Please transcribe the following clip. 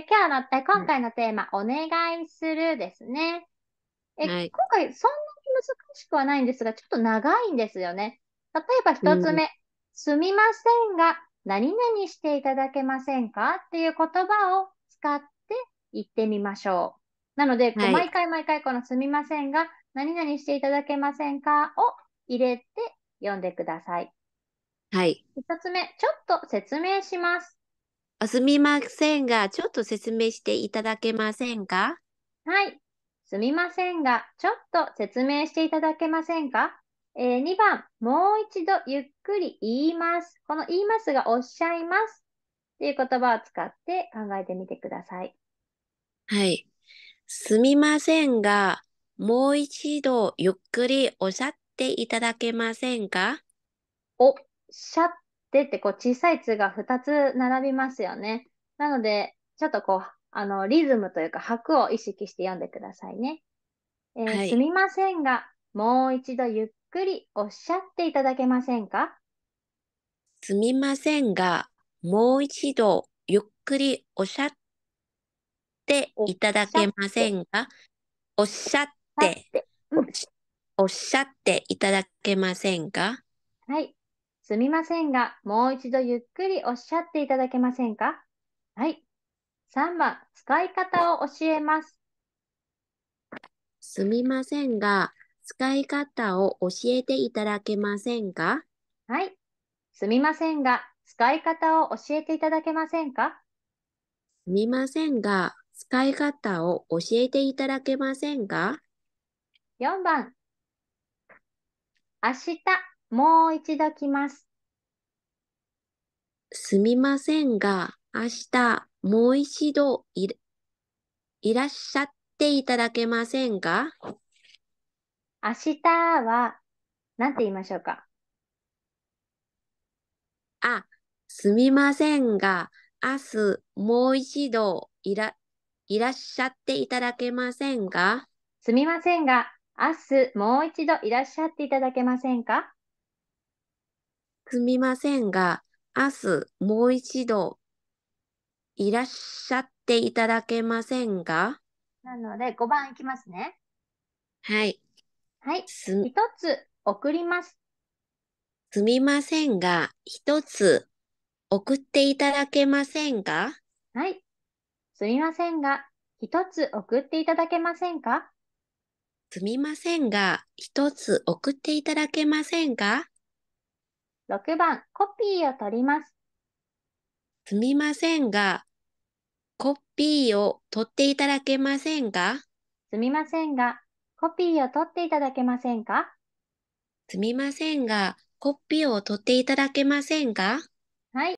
ー、今日の今回のテーマ、お願いするですね。え、はい、今回そんなに難しくはないんですが、ちょっと長いんですよね。例えば一つ目、うん、すみませんが、何々していただけませんかっていう言葉を使って言ってみましょう。なので、はい、毎回毎回このすみませんが、何々していただけませんかを入れて読んでください。はい。一つ目、ちょっと説明します。すみませんが、ちょっと説明していただけませんかはい。すみませんが、ちょっと説明していただけませんか、えー、?2 番、もう一度ゆっくり言います。この言いますが、おっしゃいます。っていう言葉を使って考えてみてください。はい。すみませんが、もう一度ゆっくりおっしゃっていただけませんかおっしゃっでってこう小さい「つ」が2つ並びますよね。なので、ちょっとこう、あの、リズムというか、拍を意識して読んでくださいね。えーはい、すみませんが、もう一度ゆっくりおっしゃっていただけませんかすみませんが、もう一度ゆっくりおっしゃっていただけませんかおっしゃって、おっしゃっていただけませんかはい。すみませんが、もう一度ゆっくりおっしゃっていただけませんかはい。3番、使い方を教えます。すみませんが、使い方を教えていただけませんかはい。すみませんが、使い方を教えていただけませんかすみませんが、使い方を教えていただけませんか ?4 番、明日もう一度来ます。すみませんが、明日もう一度いいらっしゃっていただけませんか明日は何て言いましょうかあ、すみませんが、明日もう一度いらいらっしゃっていただけませんかすみませんが、明日もう一度いらっしゃっていただけませんかすみませんが、明日もう一度いらっしゃっていただけませんがなので5番いきますね。はい。はい。一つ送ります。すみませんが、一つ送っていただけませんがはい。すみませんが、一つ送っていただけませんかすみませんが、一つ送っていただけませんか6番、コピーを取ります。すみませんが、コピーを取っていただけませんかすみませんが、コピーを取っていただけませんかすみませんが、コピーを取っていただけませんか